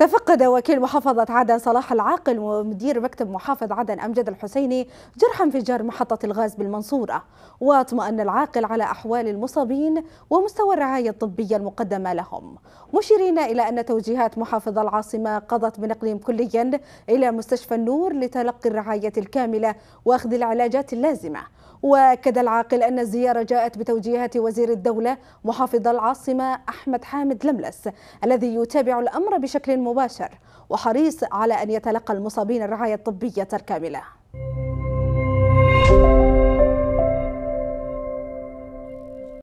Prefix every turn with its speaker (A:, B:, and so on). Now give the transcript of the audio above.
A: تفقد وكيل محافظة عدن صلاح العاقل ومدير مكتب محافظ عدن أمجد الحسيني جرح انفجار محطة الغاز بالمنصورة واطمأن العاقل على أحوال المصابين ومستوى الرعاية الطبية المقدمة لهم مشيرين إلى أن توجيهات محافظ العاصمة قضت بنقلهم كليا إلى مستشفى النور لتلقي الرعاية الكاملة وأخذ العلاجات اللازمة وأكد العاقل أن الزيارة جاءت بتوجيهات وزير الدولة محافظ العاصمة أحمد حامد لملس الذي يتابع الأمر بشكل مباشر وحريص على أن يتلقى المصابين الرعاية الطبية الكاملة